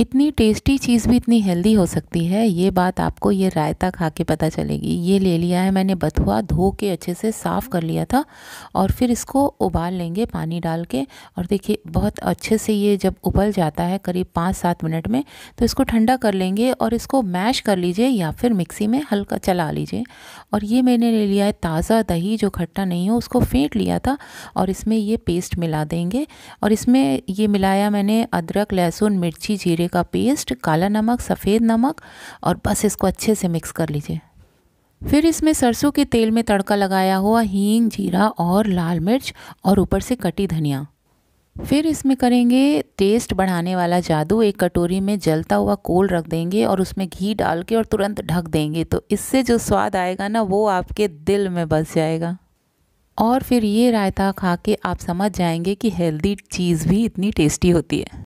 इतनी टेस्टी चीज़ भी इतनी हेल्दी हो सकती है ये बात आपको ये रायता खा के पता चलेगी ये ले लिया है मैंने बथुआ धो के अच्छे से साफ़ कर लिया था और फिर इसको उबाल लेंगे पानी डाल के और देखिए बहुत अच्छे से ये जब उबल जाता है करीब पाँच सात मिनट में तो इसको ठंडा कर लेंगे और इसको मैश कर लीजिए या फिर मिक्सी में हल्का चला लीजिए और ये मैंने ले लिया है ताज़ा दही जो खट्टा नहीं हो उसको फेंट लिया था और इसमें ये पेस्ट मिला देंगे और इसमें ये मिलाया मैंने अदरक लहसुन मिर्ची जीरे का पेस्ट काला नमक सफ़ेद नमक और बस इसको अच्छे से मिक्स कर लीजिए फिर इसमें सरसों के तेल में तड़का लगाया हुआ हींग जीरा और लाल मिर्च और ऊपर से कटी धनिया फिर इसमें करेंगे टेस्ट बढ़ाने वाला जादू एक कटोरी में जलता हुआ कोल रख देंगे और उसमें घी डाल के और तुरंत ढक देंगे तो इससे जो स्वाद आएगा ना वो आपके दिल में बस जाएगा और फिर ये रायता खा के आप समझ जाएंगे कि हेल्दी चीज़ भी इतनी टेस्टी होती है